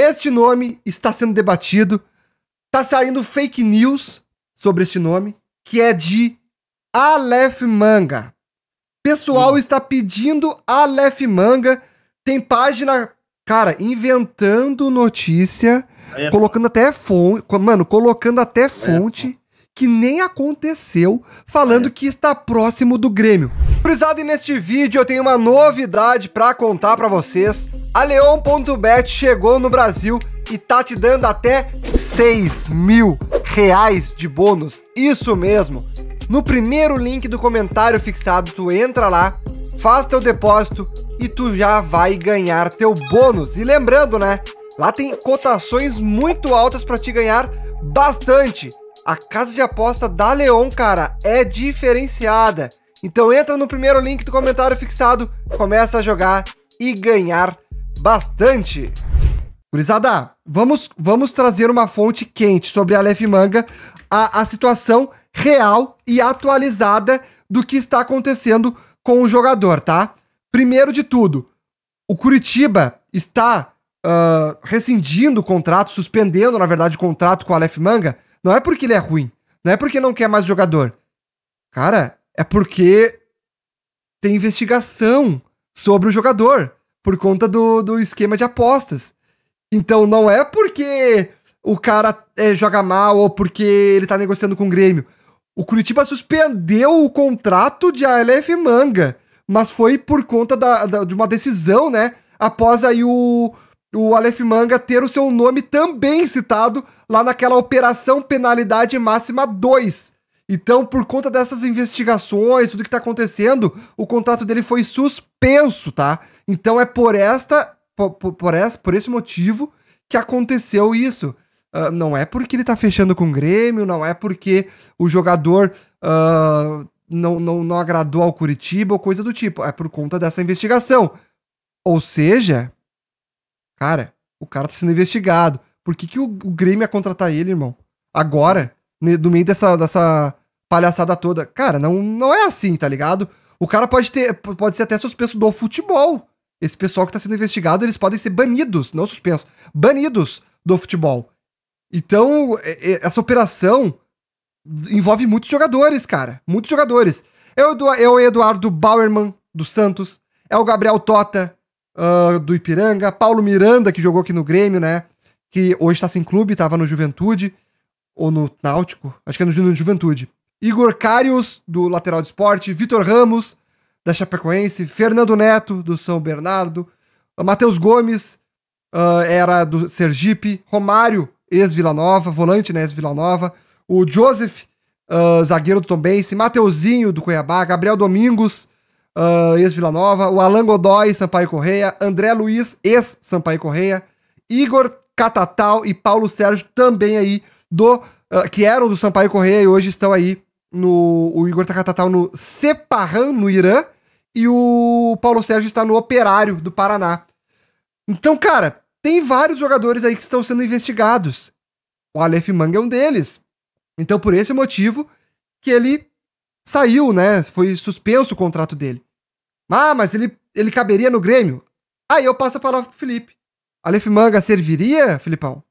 Este nome está sendo debatido, está saindo fake news sobre este nome, que é de Aleph Manga. Pessoal hum. está pedindo Aleph Manga, tem página, cara, inventando notícia, é. colocando até fonte, mano, colocando até é fonte é. que nem aconteceu, falando é. que está próximo do Grêmio. Prezado, e neste vídeo eu tenho uma novidade para contar para vocês. A Leon.bet chegou no Brasil e tá te dando até 6 mil reais de bônus. Isso mesmo. No primeiro link do comentário fixado, tu entra lá, faz teu depósito e tu já vai ganhar teu bônus. E lembrando, né? Lá tem cotações muito altas para te ganhar bastante. A casa de aposta da Leon, cara, é diferenciada. Então entra no primeiro link do comentário fixado, começa a jogar e ganhar bastante. Gurizada, vamos, vamos trazer uma fonte quente sobre a Aleph Manga, a, a situação real e atualizada do que está acontecendo com o jogador, tá? Primeiro de tudo, o Curitiba está uh, rescindindo o contrato, suspendendo, na verdade, o contrato com o Aleph Manga. Não é porque ele é ruim, não é porque não quer mais jogador. Cara, é porque tem investigação sobre o jogador por conta do, do esquema de apostas. Então não é porque o cara é, joga mal ou porque ele tá negociando com o Grêmio. O Curitiba suspendeu o contrato de ALF Manga, mas foi por conta da, da, de uma decisão, né? Após aí o, o Aleph Manga ter o seu nome também citado lá naquela operação penalidade máxima 2, então, por conta dessas investigações, tudo que tá acontecendo, o contrato dele foi suspenso, tá? Então é por esta. Por, por, essa, por esse motivo que aconteceu isso. Uh, não é porque ele tá fechando com o Grêmio, não é porque o jogador uh, não, não, não agradou ao Curitiba ou coisa do tipo. É por conta dessa investigação. Ou seja, cara, o cara tá sendo investigado. Por que, que o, o Grêmio ia contratar ele, irmão? Agora? No meio dessa, dessa palhaçada toda. Cara, não, não é assim, tá ligado? O cara pode ter pode ser até suspenso do futebol. Esse pessoal que tá sendo investigado, eles podem ser banidos, não suspenso banidos do futebol. Então, é, é, essa operação envolve muitos jogadores, cara. Muitos jogadores. É o é Eduardo Bauerman, do Santos. É o Gabriel Tota, uh, do Ipiranga. Paulo Miranda, que jogou aqui no Grêmio, né? Que hoje tá sem clube, tava no Juventude. Ou no Náutico. Acho que é no Juventude. Igor Carios, do Lateral de Esporte, Vitor Ramos, da Chapecoense, Fernando Neto, do São Bernardo, ah, Matheus Gomes, uh, era do Sergipe, Romário, ex-Vila Nova, volante, né, ex-Vila Nova, o Joseph, uh, zagueiro do Tombense, Mateuzinho, do Cuiabá, Gabriel Domingos, uh, ex-Vila Nova, o Alan Godoy, Sampaio Correia, André Luiz, ex-Sampaio Correia, Igor Catatal e Paulo Sérgio, também aí, do que eram do Sampaio Correia e hoje estão aí no o Igor está no Sepahan, no Irã, e o Paulo Sérgio está no Operário do Paraná. Então, cara, tem vários jogadores aí que estão sendo investigados. O Aleph Manga é um deles. Então, por esse motivo que ele saiu, né? Foi suspenso o contrato dele. Ah, mas ele, ele caberia no Grêmio? Aí eu passo a palavra pro Felipe. Aleph Manga serviria, Filipão?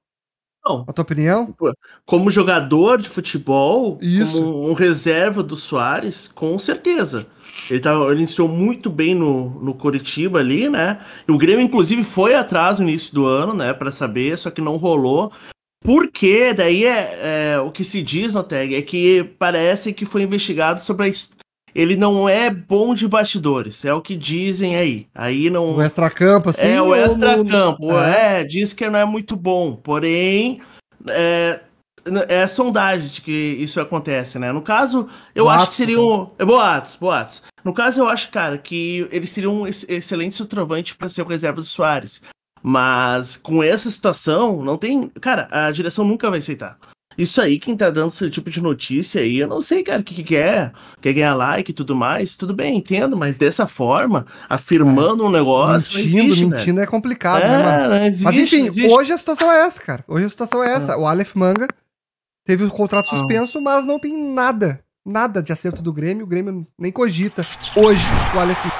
Não. A tua opinião? Tipo, como jogador de futebol, Isso. como um reserva do Soares, com certeza. Ele, tá, ele iniciou muito bem no, no Curitiba ali, né? E o Grêmio, inclusive, foi atrás no início do ano, né? Para saber, só que não rolou. Porque daí é, é, o que se diz no tag é que parece que foi investigado sobre a, ele não é bom de bastidores, é o que dizem aí. Aí não. O extra-campo, assim. É, o extra-campo. No... É. é. diz que não é muito bom, porém. É, é sondagem de que isso acontece, né? No caso, eu boatos, acho que seriam. Então. Um... É, boatos, boatos. No caso, eu acho, cara, que ele seria um excelente centroavante para ser o reserva do Soares. Mas com essa situação, não tem. Cara, a direção nunca vai aceitar. Isso aí, quem tá dando esse tipo de notícia aí, eu não sei, cara, o que, que quer, quer ganhar like e tudo mais, tudo bem, entendo, mas dessa forma, afirmando é. um negócio. Mentindo, existe, mentindo é né? é complicado, é, né, mano? Existe, mas enfim, existe. hoje a situação é essa, cara. Hoje a situação é essa. Ah. O Aleph Manga teve o contrato ah. suspenso, mas não tem nada, nada de acerto do Grêmio, o Grêmio nem cogita. Hoje, o Aleph